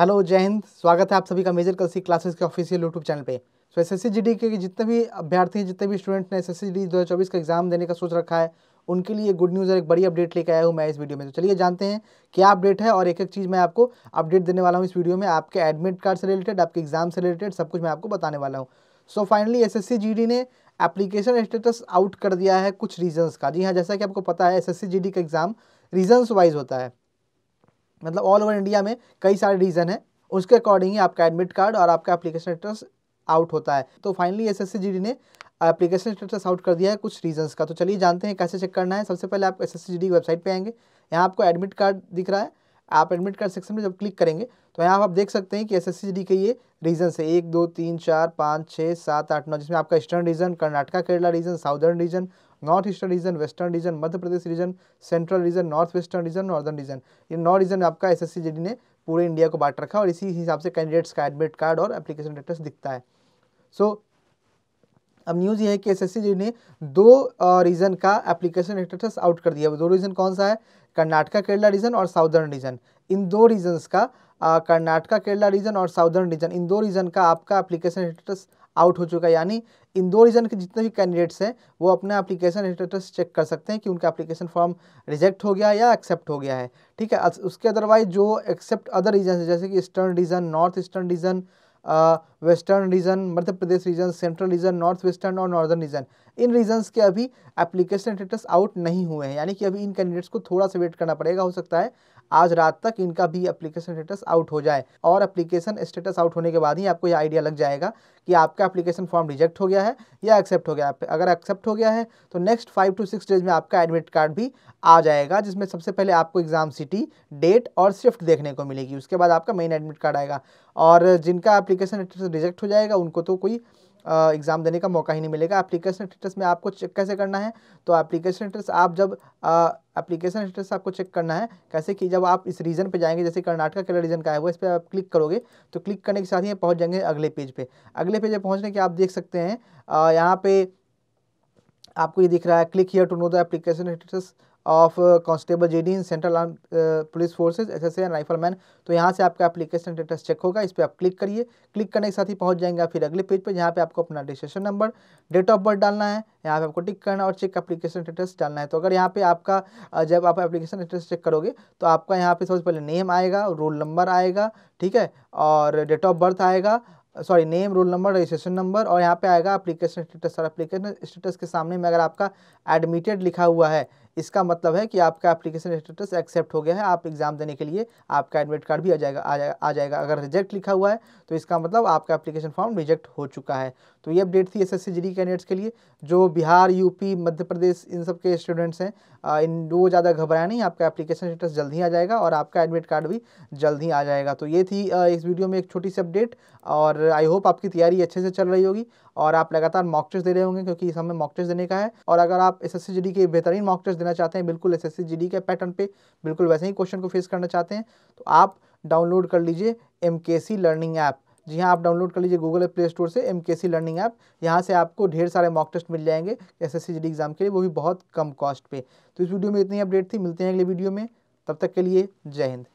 hello जय हिंद स्वागत है आप सभी का मेजर सी क्लासेस के ऑफिशियल यूट्यूब चैनल पे सो एस एस के जितने भी अभ्यर्थी हैं जितने भी स्टूडेंट्स ने एस एस का एग्जाम देने का सोच रखा है उनके लिए गुड न्यूज़ और एक बड़ी अपडेट लेकर आया हूँ मैं इस वीडियो में तो चलिए जानते हैं क्या अपडेट है और एक एक चीज़ मैं आपको अपडेट देने वाला हूँ इस वीडियो में आपके एडमिट कार्ड से रिलेटेड आपके एग्जाम से रिलेटेड सब कुछ मैं आपको बताने वाला हूँ सो फाइनली एस एस ने एप्लीकेशन स्टेटस आउट कर दिया है कुछ रीजन्स का जी हाँ जैसा कि आपको पता है एस एस का एग्ज़ाम रीजन्स वाइज होता है मतलब ऑल ओवर इंडिया में कई सारे रीज़न हैं उसके अकॉर्डिंग ही आपका एडमिट कार्ड और आपका एप्लीकेशन स्टेटस आउट होता है तो फाइनली एस एस ने एप्लीकेशन स्टेटस आउट कर दिया है कुछ रीजंस का तो चलिए जानते हैं कैसे चेक करना है सबसे पहले आप एस एस की वेबसाइट पर आएंगे यहाँ आपको एडमिट कार्ड दिख रहा है आप एडमिट कार्ड सेक्शन में जब क्लिक करेंगे तो यहाँ आप देख सकते हैं कि एस एस के ये रीजन है एक दो तीन चार पाँच छः सात आठ नौ जिसमें आपका eastern region Karnataka Kerala region southern region north eastern region western region Madhya Pradesh region central region north western region northern region ये नौ रीजन आपका एस एस ने पूरे इंडिया को बांट रखा और इसी हिसाब से कैंडिडेट्स का एडमिट कार्ड और एप्लीकेशन लेटर्स दिखता है सो so, अब न्यूज़ ये है कि एस ने दो रीज़न का एप्लीकेशन स्टेटस आउट कर दिया दो रीज़न कौन सा है कर्नाटका केरला रीजन और साउदर्न रीजन इन दो रीजन्स का कर्नाटका केरला रीजन और साउदर्न रीजन इन दो रीजन का आपका एप्लीकेशन स्टेटस आउट हो चुका है यानी इन दो रीजन के जितने भी कैंडिडेट्स हैं वो अपना एप्लीकेशन स्टेटस चेक कर सकते हैं कि उनका एप्लीकेशन फॉर्म रिजेक्ट हो गया या एक्सेप्ट हो गया है ठीक है उसके अदरवाइज जो एक्सेप्ट अदर रीजन है जैसे कि eastern region north eastern region western region Madhya Pradesh region central region north western और नॉर्दर्न रीजन इन रीजंस के अभी एप्लीकेशन स्टेटस आउट नहीं हुए हैं यानी कि अभी इन कैंडिडेट्स को थोड़ा सा वेट करना पड़ेगा हो सकता है आज रात तक इनका भी एप्लीकेशन स्टेटस आउट हो जाए और एप्लीकेशन स्टेटस आउट होने के बाद ही आपको यह आइडिया लग जाएगा कि आपका एप्लीकेशन फॉर्म रिजेक्ट हो गया है या एक्सेप्ट हो गया है अगर एक्सेप्ट हो गया है तो next five to six days में आपका एडमिट कार्ड भी आ जाएगा जिसमें सबसे पहले आपको एग्जाम सिटी डेट और शिफ्ट देखने को मिलेगी उसके बाद आपका मेन एडमिट कार्ड आएगा और जिनका एप्लीकेशन स्टेटस रिजेक्ट हो जाएगा उनको तो कोई एग्ज़ाम देने का मौका ही नहीं मिलेगा एप्लीकेशन स्टेटस में आपको चेक कैसे करना है तो एप्लीकेशन स्टेटस आप जब एप्लीकेशन स्टेटस आपको चेक करना है कैसे कि जब आप इस रीजन पे जाएंगे जैसे कर्नाटका के रीजन का है वो इस पर आप क्लिक करोगे तो क्लिक करने के साथ ही पहुंच जाएंगे अगले पेज पे अगले पेज पे पहुँचने के आप देख सकते हैं यहाँ पर आपको ये दिख रहा है click here to know the application status of constable J in central arm police forces S S N rifle man तो यहाँ से आपका एप्लीकेशन स्टेटस चेक होगा इस पर आप क्लिक करिए क्लिक करने के साथ ही पहुँच जाएंगे फिर अगले पेज पर यहाँ पे आपको अपना registration number date of birth डालना है यहाँ पे आपको टिक करना है और चेक एप्लीकेशन स्टेटस डालना है तो अगर यहाँ पे आपका जब आप एप्लीकेशन स्टेटस चेक करोगे तो आपका यहाँ पर सबसे पहले नेम आएगा रोल नंबर आएगा ठीक है और डेट ऑफ बर्थ आएगा sorry name roll number registration number और यहाँ पे आएगा एप्लीकेशन स्टेटस और एप्लीकेशन स्टेटस के सामने में अगर आपका एडमिटेड लिखा हुआ है इसका मतलब है कि आपका एप्लीकेशन स्टेटस एक्सेप्ट हो गया है आप एग्ज़ाम देने के लिए आपका एडमिट कार्ड भी आ जाएगा आ जाएगा आ जाएगा अगर रिजेक्ट लिखा हुआ है तो इसका मतलब आपका एप्लीकेशन फॉर्म रिजेक्ट हो चुका है तो ये अपडेट थी एस एस कैंडिडेट्स के लिए जो बिहार यूपी मध्य प्रदेश इन सब के स्टूडेंट्स हैं इन वो ज़्यादा घबराया नहीं आपका एप्लीकेशन स्टेटस जल्द ही आ जाएगा और आपका एडमिट कार्ड भी जल्द ही आ जाएगा तो ये थी इस वीडियो में एक छोटी सी अपडेट और आई होप आपकी तैयारी अच्छे से चल रही होगी और आप लगातार मॉक टेस्ट दे रहे होंगे क्योंकि इस हमें मॉक टेस्ट देने का है और अगर आप एस एस के बेहतरीन मॉक टेस्ट देना चाहते हैं बिल्कुल एस एस के पैटर्न पे बिल्कुल वैसे ही क्वेश्चन को फेस करना चाहते हैं तो आप डाउनलोड कर लीजिए एम लर्निंग ऐप जी हाँ आप डाउनलोड कर लीजिए गूगल प्ले स्टोर से एम लर्निंग ऐप यहाँ से आपको ढेर सारे मॉक टेस्ट मिल जाएंगे एस एस एग्ज़ाम के लिए वो भी बहुत कम कॉस्ट पे तो इस वीडियो में इतनी अपडेट थी मिलते हैं अगले वीडियो में तब तक के लिए जय हिंद